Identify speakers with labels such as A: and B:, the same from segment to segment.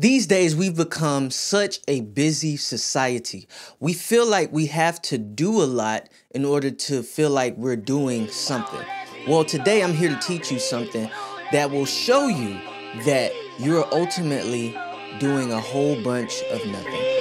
A: These days, we've become such a busy society. We feel like we have to do a lot in order to feel like we're doing something. Well, today I'm here to teach you something that will show you that you're ultimately doing a whole bunch of nothing.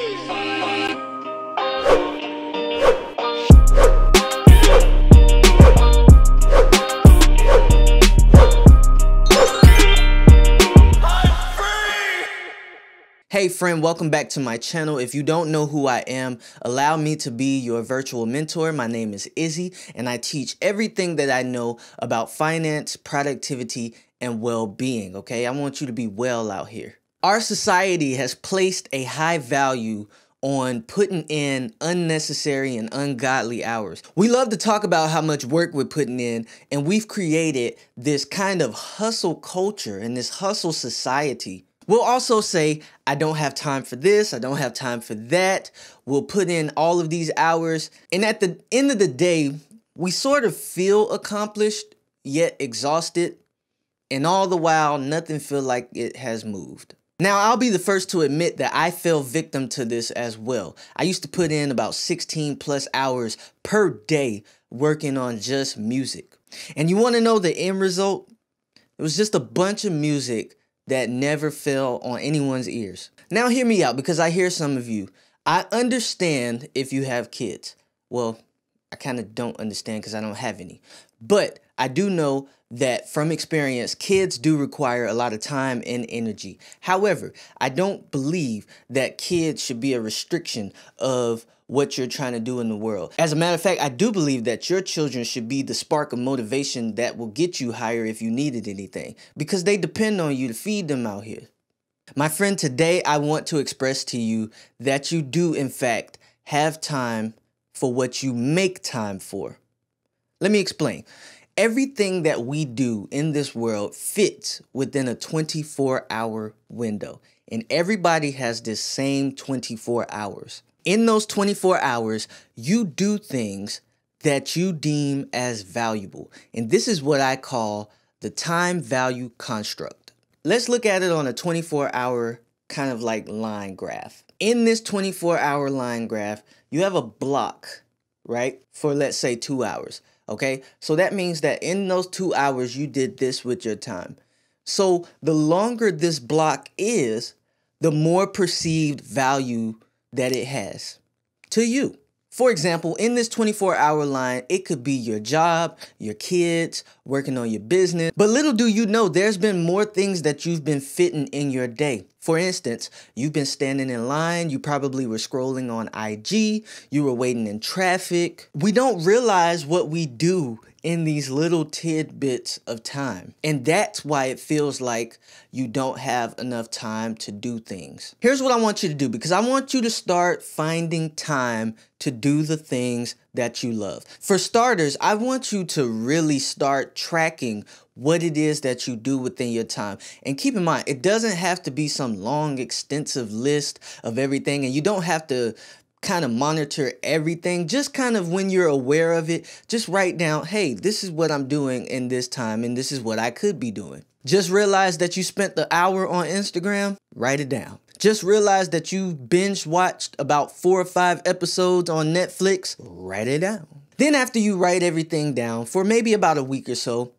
A: Hey friend, welcome back to my channel. If you don't know who I am, allow me to be your virtual mentor. My name is Izzy and I teach everything that I know about finance, productivity, and well-being, okay? I want you to be well out here. Our society has placed a high value on putting in unnecessary and ungodly hours. We love to talk about how much work we're putting in, and we've created this kind of hustle culture and this hustle society We'll also say, I don't have time for this, I don't have time for that. We'll put in all of these hours. And at the end of the day, we sort of feel accomplished yet exhausted. And all the while, nothing feel like it has moved. Now, I'll be the first to admit that I fell victim to this as well. I used to put in about 16 plus hours per day working on just music. And you want to know the end result? It was just a bunch of music that never fell on anyone's ears. Now, hear me out because I hear some of you. I understand if you have kids. Well, I kind of don't understand because I don't have any. But I do know that from experience, kids do require a lot of time and energy. However, I don't believe that kids should be a restriction of what you're trying to do in the world. As a matter of fact, I do believe that your children should be the spark of motivation that will get you higher if you needed anything because they depend on you to feed them out here. My friend, today I want to express to you that you do, in fact, have time for what you make time for. Let me explain. Everything that we do in this world fits within a 24 hour window, and everybody has this same 24 hours. In those 24 hours, you do things that you deem as valuable, and this is what I call the time value construct. Let's look at it on a 24 hour kind of like line graph. In this 24 hour line graph, you have a block, right? For let's say two hours, okay? So that means that in those two hours, you did this with your time. So the longer this block is, the more perceived value that it has to you. For example, in this 24 hour line, it could be your job, your kids, working on your business. But little do you know, there's been more things that you've been fitting in your day. For instance, you've been standing in line, you probably were scrolling on IG, you were waiting in traffic. We don't realize what we do in these little tidbits of time. And that's why it feels like you don't have enough time to do things. Here's what I want you to do because I want you to start finding time to do the things that you love. For starters, I want you to really start tracking what it is that you do within your time. And keep in mind, it doesn't have to be some long, extensive list of everything, and you don't have to kind of monitor everything, just kind of when you're aware of it, just write down, hey, this is what I'm doing in this time and this is what I could be doing. Just realize that you spent the hour on Instagram, write it down. Just realize that you binge watched about four or five episodes on Netflix, write it down. Then, after you write everything down for maybe about a week or so,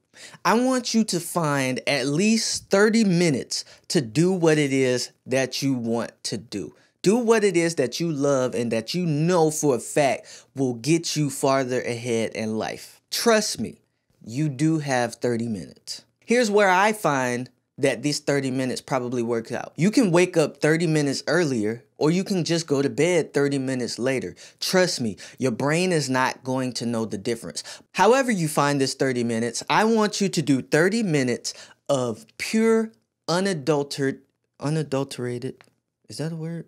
A: I want you to find at least 30 minutes to do what it is that you want to do. Do what it is that you love and that you know for a fact will get you farther ahead in life. Trust me, you do have 30 minutes. Here's where I find that these 30 minutes probably works out. You can wake up 30 minutes earlier or you can just go to bed 30 minutes later. Trust me, your brain is not going to know the difference. However you find this 30 minutes, I want you to do 30 minutes of pure unadulterated unadulterated is that a word?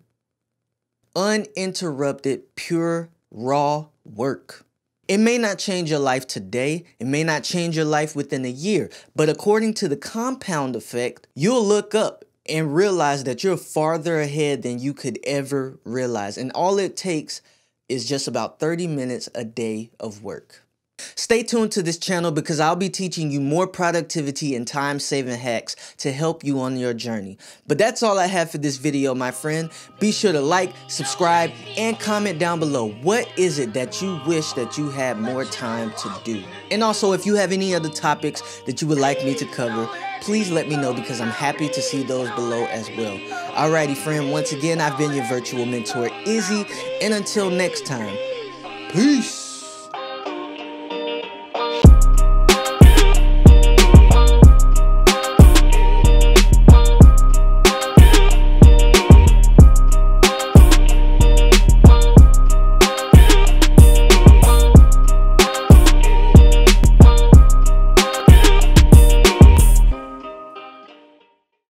A: uninterrupted, pure, raw work. It may not change your life today, it may not change your life within a year, but according to the compound effect, you'll look up and realize that you're farther ahead than you could ever realize. And all it takes is just about 30 minutes a day of work. Stay tuned to this channel because I'll be teaching you more productivity and time saving hacks to help you on your journey. But that's all I have for this video, my friend. Be sure to like, subscribe, and comment down below. What is it that you wish that you had more time to do? And also, if you have any other topics that you would like me to cover, please let me know because I'm happy to see those below as well. Alrighty, friend, once again, I've been your virtual mentor, Izzy, and until next time, peace.